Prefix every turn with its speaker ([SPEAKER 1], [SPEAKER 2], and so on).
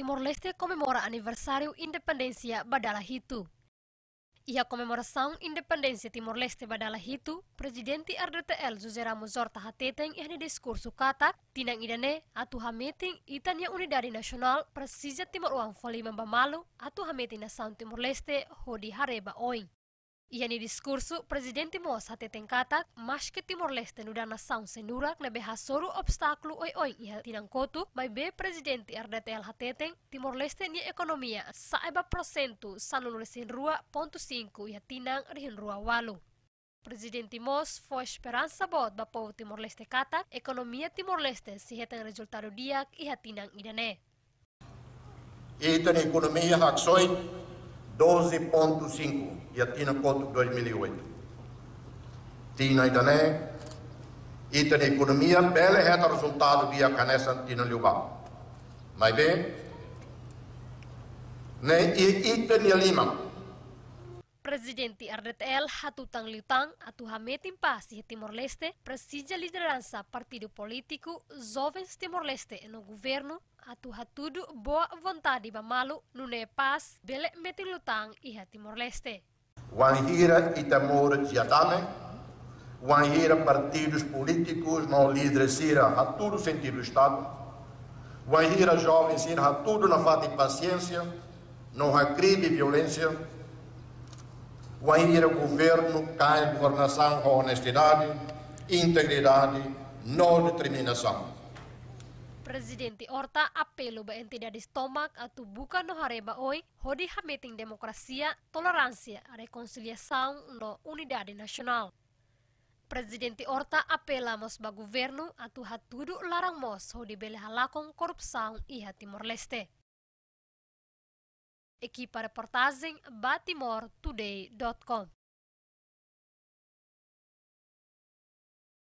[SPEAKER 1] Timor Leste aniversario independencia independência itu, Ia comemoração independencia Timor Leste Presiden presidente RDTL José Ramos Horta Hateteng ini diskursu kata, tinang idane atu hameting itania unidade nasional presisa Timor Uang Foli Mambamalu atu hameting nação Timor Leste hodi hareba oing. Yani diskurso presidente Mosa tetenkatak maske Timor-Leste nudana saun senurak nebe hasoru obstaklu oi-oi ia tinangkotu mai be presidente RDTL hateteng Timor-Leste ni ekonomia saeba prosentu sanunulesin rua pontu cinco ia tinang rihin rua walu. Presidente Mos foi Esperanza bot ba povo Timor-Leste kata ekonomia Timor-Leste si heteng resultado diak ia tinang idane.
[SPEAKER 2] Ito ekonomia haksoy 12.5 e atina conto 2008. Tina idane, itane economia, bele reta resultado via canessa tina liubá. Mas bem, né, e itane lima,
[SPEAKER 1] Presidente RTL Hatutang Liutang Atuhametim Pasi Timor-Leste a liderança partido político Jovens Timor-Leste no governo tudo boa vontade Bamalu Nune Paz Bele Metin Lutang e Timor-Leste.
[SPEAKER 2] Wanhira e Tamor Tiatame, Wanhira partidos políticos não lideresira a sentido do Estado, Wanhira jovens ira a tudo na falta de paciência, não há crime e violência, o a ir governo cai governação com honestidade, integridade, não determinação.
[SPEAKER 1] Presidente Orta apelo ba entidade a tu bukan no hareba oi hodi hameting democracia, tolerância, reconciliação no unidade nacional. Presidente Horta apela mos ba governo a tu hatudu larang mos hodi bele halakong korupsão iha Timor Leste aqui para a